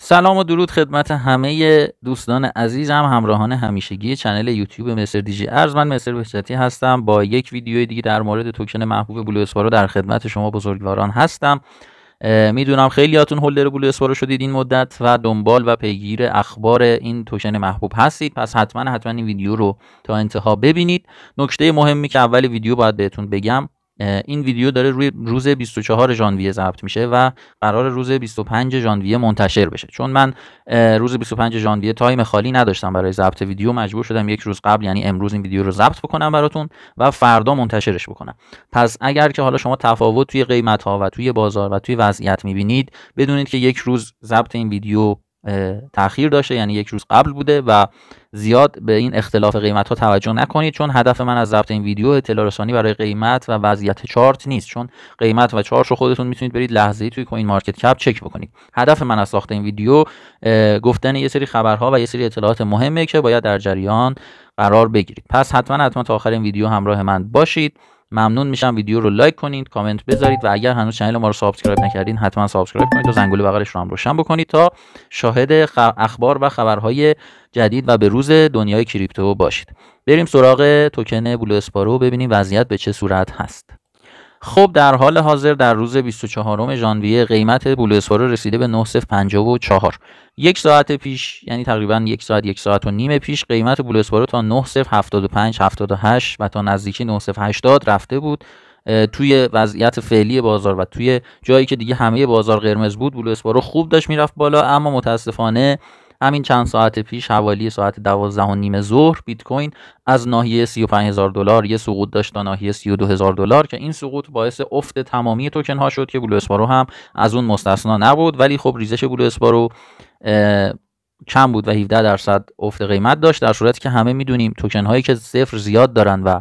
سلام و درود خدمت همه دوستان عزیزم همراهان همیشگی چنل یوتیوب مصر دیجی ارز من مصر بهشتی هستم با یک ویدیو دیگه در مورد توکن محبوب بلو اسپارو در خدمت شما بزرگواران هستم میدونم خیلیاتون هولدر بلو اسپارو شدید این مدت و دنبال و پیگیر اخبار این توکن محبوب هستید پس حتما حتما این ویدیو رو تا انتها ببینید نکته مهمی که اول ویدیو باید بهتون بگم این ویدیو داره روی روز 24 ژانویه ضبط میشه و قرار روز 25 ژانویه منتشر بشه چون من روز 25 ژانویه تایم خالی نداشتم برای ضبط ویدیو مجبور شدم یک روز قبل یعنی امروز این ویدیو رو ضبط بکنم براتون و فردا منتشرش بکنم پس اگر که حالا شما تفاوت توی قیمت ها و توی بازار و توی وضعیت میبینید بدونید که یک روز ضبط این ویدیو تاخیر داشته یعنی یک روز قبل بوده و زیاد به این اختلاف قیمت ها توجه نکنید چون هدف من از ضبط این ویدیو اطلاع رسانی برای قیمت و وضعیت چارت نیست چون قیمت و چارت رو خودتون میتونید برید لحظه‌ای توی کوین مارکت کپ چک بکنید هدف من از ساخت این ویدیو گفتن یه سری خبرها و یه سری اطلاعات مهمه که باید در جریان قرار بگیرید پس حتما حتما تا آخر این ویدیو همراه من باشید ممنون میشم ویدیو رو لایک کنید کامنت بذارید و اگر هنوز چنل ما رو سابسکرایب نکردین حتما سابسکرایب کنید و زنگوله بغلش رو هم روشن بکنید تا شاهد اخبار و خبرهای جدید و به روز دنیای کریپتو باشید بریم سراغ توکن بلو اسپارو ببینیم وضعیت به چه صورت هست خب در حال حاضر در روز 24 ژانویه قیمت اسپارو رسیده به 9054 یک ساعت پیش یعنی تقریبا یک ساعت یک ساعت و نیم پیش قیمت اسپارو تا 9075 78 و تا نزدیکی 9080 رفته بود توی وضعیت فعلی بازار و توی جایی که دیگه همه بازار قرمز بود اسپارو خوب داشت میرفت بالا اما متاسفانه همین چند ساعت پیش حوالی ساعت 12 و نیم ظهر بیت کوین از ناحیه 35 هزار دلار یه سقوط داشت تا ناحیه 32 هزار دلار که این سقوط باعث افت تمامی توکن ها شد که بلو اسپارو هم از اون مستثنا نبود ولی خب ریزش بلو اسپارو کم بود و 17 درصد افت قیمت داشت در صورتی که همه میدونیم توکن هایی که صفر زیاد دارن و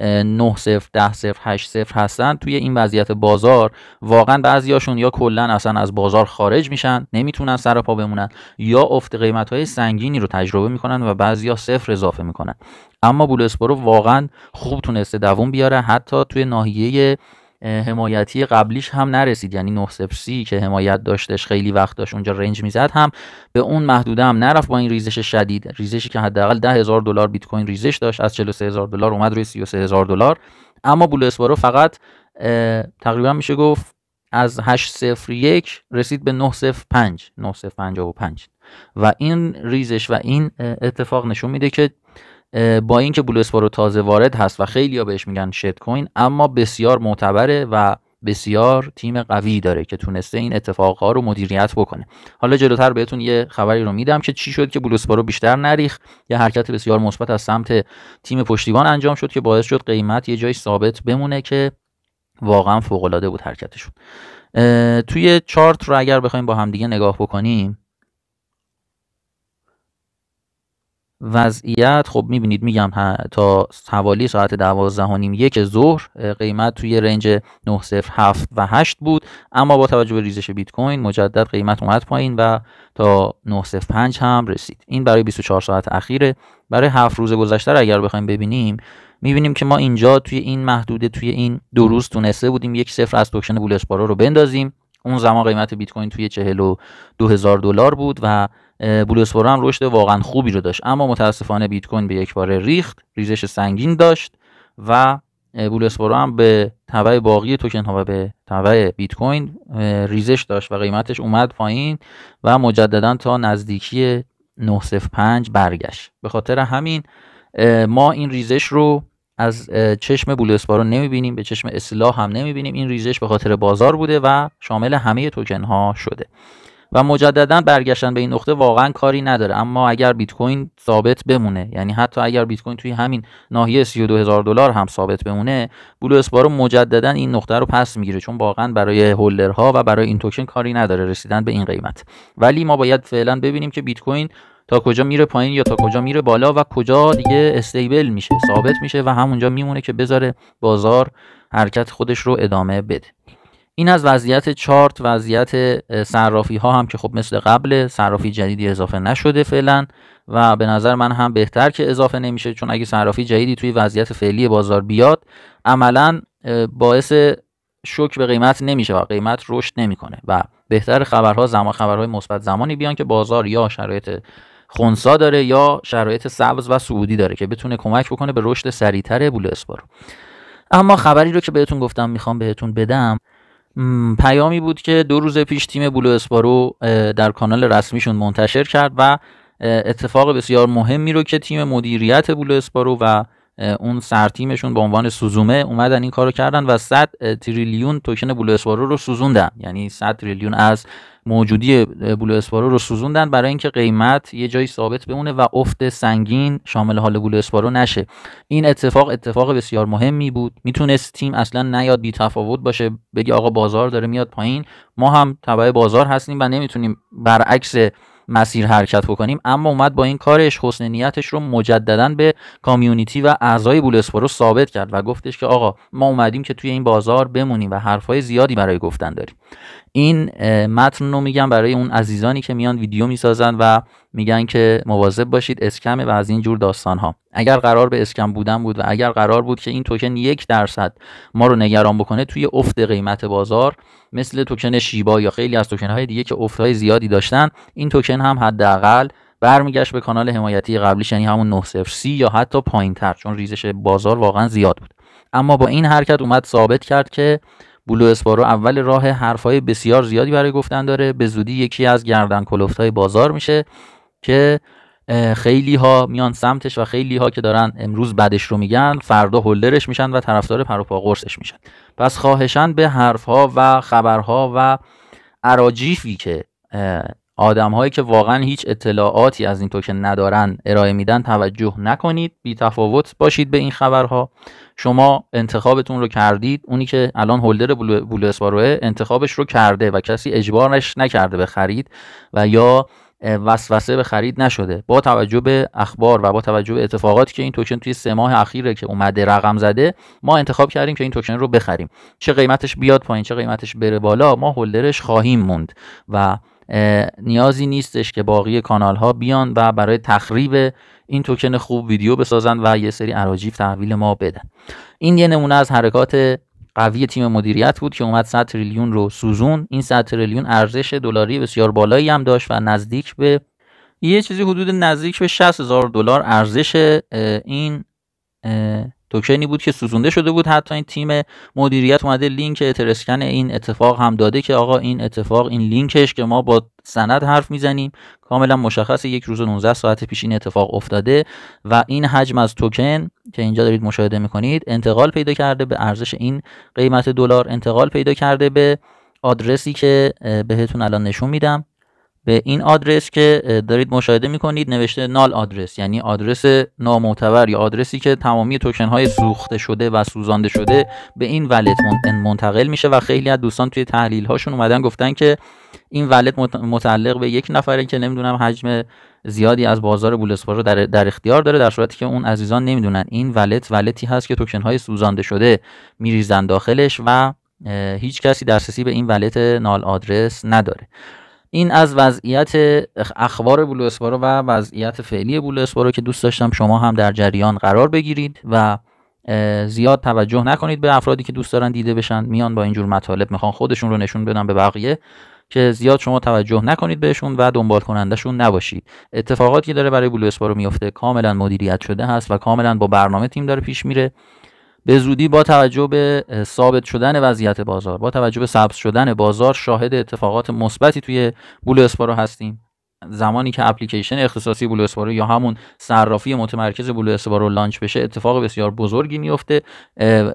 9 0 10 0 8 0 هستن توی این وضعیت بازار واقعا بعضیاشون یا کلا اصلا از بازار خارج میشن نمیتونن سر پا بمونن یا افت قیمت های سنگینی رو تجربه میکنن و بعضیا صفر اضافه میکنن اما بولسپرو واقعا خوب تونسته دووم بیاره حتی توی ناحیه حمایتی قبلیش هم نرسید یعنی 903 که حمایت داشتش خیلی وقت داشت اونجا رنج میزد هم به اون محدوده هم نرفت با این ریزش شدید ریزشی که حداقل 10000 دلار بیت کوین ریزش داشت از 43000 دلار اومد روی 33000 دلار اما بول اسپارو فقط تقریبا میشه گفت از 801 رسید به 905 955 و این ریزش و این اتفاق نشون میده که با اینکه بلو اسپارو تازه وارد هست و خیلی بهش میگن شت کوین اما بسیار معتبره و بسیار تیم قوی داره که تونسته این اتفاقها رو مدیریت بکنه حالا جلوتر بهتون یه خبری رو میدم که چی شد که رو بیشتر نریخ یه حرکت بسیار مثبت از سمت تیم پشتیبان انجام شد که باعث شد قیمت یه جای ثابت بمونه که واقعا فوق العاده بود حرکتشون توی چارت رو اگر بخوایم با همدیگه نگاه بکنیم وضعیت خب میبینید میگم تا حوالی ساعت دوازده و نیم یک ظهر قیمت توی رنج 907 و 8 بود اما با توجه به ریزش بیت کوین مجدد قیمت اومد پایین و تا 905 هم رسید این برای 24 ساعت اخیره برای هفت روز گذشته اگر بخوایم ببینیم میبینیم که ما اینجا توی این محدوده توی این دو روز تونسته بودیم یک صفر از توکشن بول رو بندازیم اون زمان قیمت بیت کوین توی دو هزار دلار بود و اسپور هم رشد واقعا خوبی رو داشت اما متاسفانه بیت کوین به یک بار ریخت ریزش سنگین داشت و اسپور هم به تبع باقی توکن ها و به تبع بیت کوین ریزش داشت و قیمتش اومد پایین و مجددا تا نزدیکی 905 برگشت به خاطر همین ما این ریزش رو از چشم اسپارو نمیبینیم به چشم اصلاح هم نمیبینیم این ریزش به خاطر بازار بوده و شامل همه توکن ها شده و مجددا برگشتن به این نقطه واقعا کاری نداره اما اگر بیت کوین ثابت بمونه یعنی حتی اگر بیت کوین توی همین ناحیه 32000 دلار هم ثابت بمونه بلو اسپارو مجددا این نقطه رو پس میگیره چون واقعا برای هولدرها و برای این توکن کاری نداره رسیدن به این قیمت ولی ما باید فعلا ببینیم که بیت کوین تا کجا میره پایین یا تا کجا میره بالا و کجا دیگه استیبل میشه ثابت میشه و همونجا میمونه که بذاره بازار حرکت خودش رو ادامه بده این از وضعیت چارت وضعیت صرافی ها هم که خب مثل قبل صرافی جدیدی اضافه نشده فعلا و به نظر من هم بهتر که اضافه نمیشه چون اگه صرافی جدیدی توی وضعیت فعلی بازار بیاد عملا باعث شوک به قیمت نمیشه و قیمت رشد نمیکنه و بهتر خبرها زمان خبرهای مثبت زمانی بیان که بازار یا شرایط خونسا داره یا شرایط سبز و سعودی داره که بتونه کمک بکنه به رشد سریعتر بول اسپارو اما خبری رو که بهتون گفتم میخوام بهتون بدم پیامی بود که دو روز پیش تیم بولو اسپارو در کانال رسمیشون منتشر کرد و اتفاق بسیار مهمی رو که تیم مدیریت بولو اسپارو و اون سرتیمشون به عنوان سوزومه اومدن این کارو کردن و 100 تریلیون توکن بلو اسپارو رو سوزوندن یعنی 100 تریلیون از موجودی بلو اسپارو رو سوزوندن برای اینکه قیمت یه جایی ثابت بمونه و افت سنگین شامل حال بلو اسپارو نشه این اتفاق اتفاق بسیار مهمی بود میتونست تیم اصلا نیاد بی تفاوت باشه بگی آقا بازار داره میاد پایین ما هم تبع بازار هستیم و نمیتونیم برعکس مسیر حرکت بکنیم اما اومد با این کارش حسن نیتش رو مجددا به کامیونیتی و اعضای رو ثابت کرد و گفتش که آقا ما اومدیم که توی این بازار بمونیم و حرفای زیادی برای گفتن داریم این متن رو میگم برای اون عزیزانی که میان ویدیو میسازن و میگن که مواظب باشید اسکم و از این جور داستان ها اگر قرار به اسکم بودن بود و اگر قرار بود که این توکن یک درصد ما رو نگران بکنه توی افت قیمت بازار مثل توکن شیبا یا خیلی از توکن های دیگه که افتهای زیادی داشتن این توکن هم حداقل برمیگشت به کانال حمایتی قبلیش یعنی همون 903 یا حتی پایین تر چون ریزش بازار واقعا زیاد بود اما با این حرکت اومد ثابت کرد که بلو اسپارو اول راه حرفهای بسیار زیادی برای گفتن داره به زودی یکی از گردن های بازار میشه که خیلی ها میان سمتش و خیلی ها که دارن امروز بدش رو میگن فردا هولدرش میشن و طرفدار پروپا قرصش میشن پس خواهشان به حرف ها و خبرها و عراجیفی که آدم هایی که واقعا هیچ اطلاعاتی از این توکن ندارن ارائه میدن توجه نکنید بی تفاوت باشید به این خبرها شما انتخابتون رو کردید اونی که الان هولدر بلو, انتخابش رو کرده و کسی اجبارش نکرده به خرید و یا وسوسه به خرید نشده با توجه به اخبار و با توجه به اتفاقاتی که این توکن توی سه ماه اخیره که اومده رقم زده ما انتخاب کردیم که این توکن رو بخریم چه قیمتش بیاد پایین چه قیمتش بره بالا ما هولدرش خواهیم موند و نیازی نیستش که باقی کانال ها بیان و برای تخریب این توکن خوب ویدیو بسازن و یه سری عراجیف تحویل ما بدن این یه نمونه از حرکات قوی تیم مدیریت بود که اومد 100 تریلیون رو سوزون این 100 تریلیون ارزش دلاری بسیار بالایی هم داشت و نزدیک به یه چیزی حدود نزدیک به 60 هزار دلار ارزش این توکنی بود که سوزونده شده بود حتی این تیم مدیریت اومده لینک اترسکن این اتفاق هم داده که آقا این اتفاق این لینکش که ما با سند حرف میزنیم کاملا مشخص یک روز و 19 ساعت پیش این اتفاق افتاده و این حجم از توکن که اینجا دارید مشاهده میکنید انتقال پیدا کرده به ارزش این قیمت دلار انتقال پیدا کرده به آدرسی که بهتون الان نشون میدم به این آدرس که دارید مشاهده میکنید نوشته نال آدرس یعنی آدرس نامعتبر یا آدرسی که تمامی توکن های سوخته شده و سوزانده شده به این ولت منتقل میشه و خیلی از دوستان توی تحلیل هاشون اومدن گفتن که این ولت متعلق به یک نفره که نمیدونم حجم زیادی از بازار بول رو در, در اختیار داره در صورتی که اون عزیزان نمیدونن این ولت ولتی هست که توکن های سوزانده شده میریزن داخلش و هیچ کسی دسترسی به این ولت نال آدرس نداره این از وضعیت اخبار بلو اسپارو و وضعیت فعلی بلو اسپارو که دوست داشتم شما هم در جریان قرار بگیرید و زیاد توجه نکنید به افرادی که دوست دارن دیده بشن میان با اینجور مطالب میخوان خودشون رو نشون بدن به بقیه که زیاد شما توجه نکنید بهشون و دنبال کنندشون نباشید اتفاقاتی که داره برای بلو اسپارو میفته کاملا مدیریت شده هست و کاملا با برنامه تیم داره پیش میره به زودی با توجه به ثابت شدن وضعیت بازار با توجه به سبز شدن بازار شاهد اتفاقات مثبتی توی بول اسپارو هستیم زمانی که اپلیکیشن اختصاصی بول اسپارو یا همون صرافی متمرکز بلو اسپارو لانچ بشه اتفاق بسیار بزرگی میفته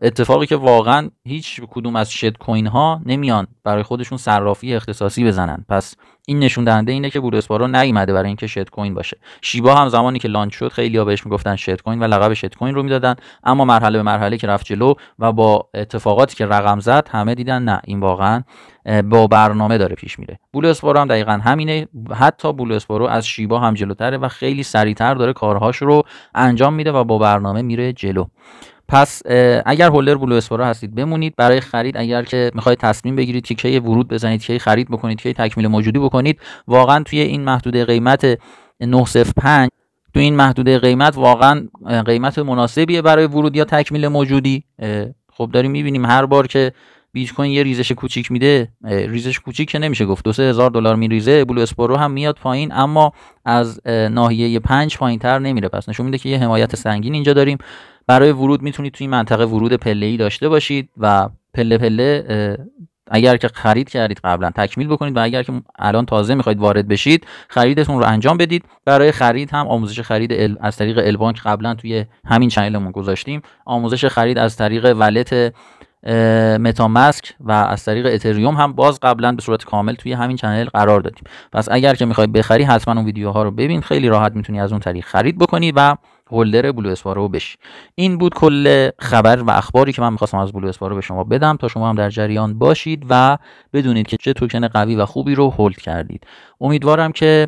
اتفاقی که واقعا هیچ کدوم از شد کوین ها نمیان برای خودشون صرافی اختصاصی بزنن پس این نشون دهنده اینه که بود اسپارو نیومده برای اینکه شت کوین باشه شیبا هم زمانی که لانچ شد خیلی‌ها بهش میگفتن شت کوین و لقب شت کوین رو میدادن اما مرحله به مرحله که رفت جلو و با اتفاقاتی که رقم زد همه دیدن نه این واقعا با برنامه داره پیش میره بولو اسپارو هم دقیقا همینه حتی بولو از شیبا هم جلوتره و خیلی سریعتر داره کارهاش رو انجام میده و با برنامه میره جلو پس اگر هولدر بلو اسپارا هستید بمونید برای خرید اگر که میخواید تصمیم بگیرید که کی ورود بزنید کی خرید بکنید کی تکمیل موجودی بکنید واقعا توی این محدوده قیمت 905 تو این محدوده قیمت واقعا قیمت مناسبیه برای ورود یا تکمیل موجودی خب داریم میبینیم هر بار که بیت کوین یه ریزش کوچیک میده ریزش کوچیک که نمیشه گفت دو سه هزار دلار میریزه بلو اسپرو هم میاد پایین اما از ناحیه 5 تر نمیره پس نشون میده که یه حمایت سنگین اینجا داریم برای ورود میتونید توی منطقه ورود پله ای داشته باشید و پله پله اگر که خرید کردید قبلا تکمیل بکنید و اگر که الان تازه میخواید وارد بشید خریدتون رو انجام بدید برای خرید هم آموزش خرید از طریق البانک قبلا توی همین چنلمون گذاشتیم آموزش خرید از طریق ولت متامسک و از طریق اتریوم هم باز قبلا به صورت کامل توی همین چنل قرار دادیم پس اگر که میخوای بخری حتما اون ویدیوها رو ببین خیلی راحت میتونی از اون طریق خرید بکنی و هولدر بلو اسپارو بشی این بود کل خبر و اخباری که من میخواستم از بلو اسپارو به شما بدم تا شما هم در جریان باشید و بدونید که چه توکن قوی و خوبی رو هولد کردید امیدوارم که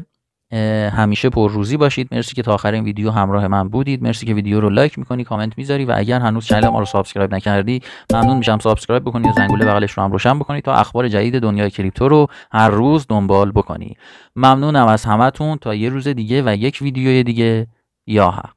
همیشه پرروزی باشید مرسی که تا آخر این ویدیو همراه من بودید مرسی که ویدیو رو لایک میکنی کامنت میذاری و اگر هنوز چنل ما رو سابسکرایب نکردی ممنون میشم سابسکرایب بکنی و زنگوله بغلش رو هم روشن بکنی تا اخبار جدید دنیای کریپتو رو هر روز دنبال بکنی ممنونم از همتون تا یه روز دیگه و یک ویدیوی دیگه یا حق